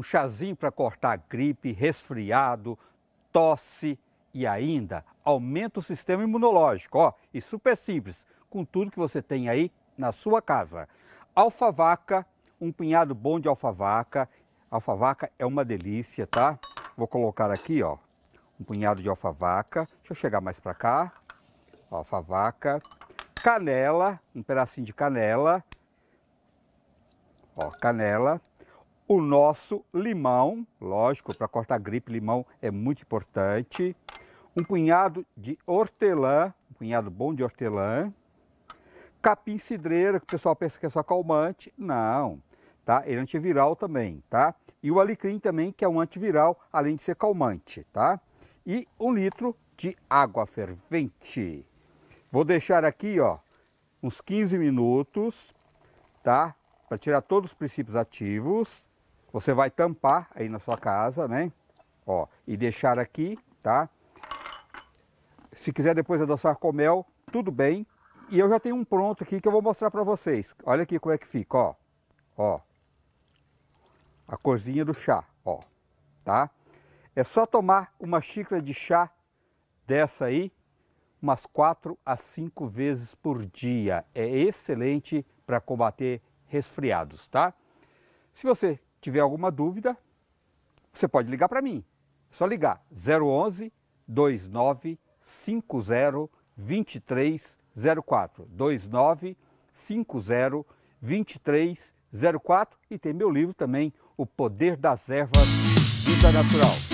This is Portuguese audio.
um chazinho para cortar gripe, resfriado, tosse e ainda aumenta o sistema imunológico, ó, e super simples, com tudo que você tem aí na sua casa. Alfavaca, um punhado bom de alfavaca. Alfavaca é uma delícia, tá? Vou colocar aqui, ó, um punhado de alfavaca. Deixa eu chegar mais para cá. Alfavaca, canela, um pedacinho de canela. Ó, canela, o nosso limão, lógico, para cortar gripe, limão é muito importante. Um punhado de hortelã, um punhado bom de hortelã. Capim cidreira, que o pessoal pensa que é só calmante. Não, tá? Ele é antiviral também, tá? E o alecrim também, que é um antiviral, além de ser calmante, tá? E um litro de água fervente. Vou deixar aqui, ó, uns 15 minutos, tá? Para tirar todos os princípios ativos você vai tampar aí na sua casa, né? Ó, e deixar aqui, tá? Se quiser depois adoçar com mel, tudo bem. E eu já tenho um pronto aqui que eu vou mostrar para vocês. Olha aqui como é que fica, ó. Ó. A corzinha do chá, ó. Tá? É só tomar uma xícara de chá dessa aí, umas 4 a 5 vezes por dia. É excelente para combater resfriados, tá? Se você tiver alguma dúvida, você pode ligar para mim. É só ligar 011 2950 2304 2950 2304 e tem meu livro também, O Poder das Ervas Vida Natural.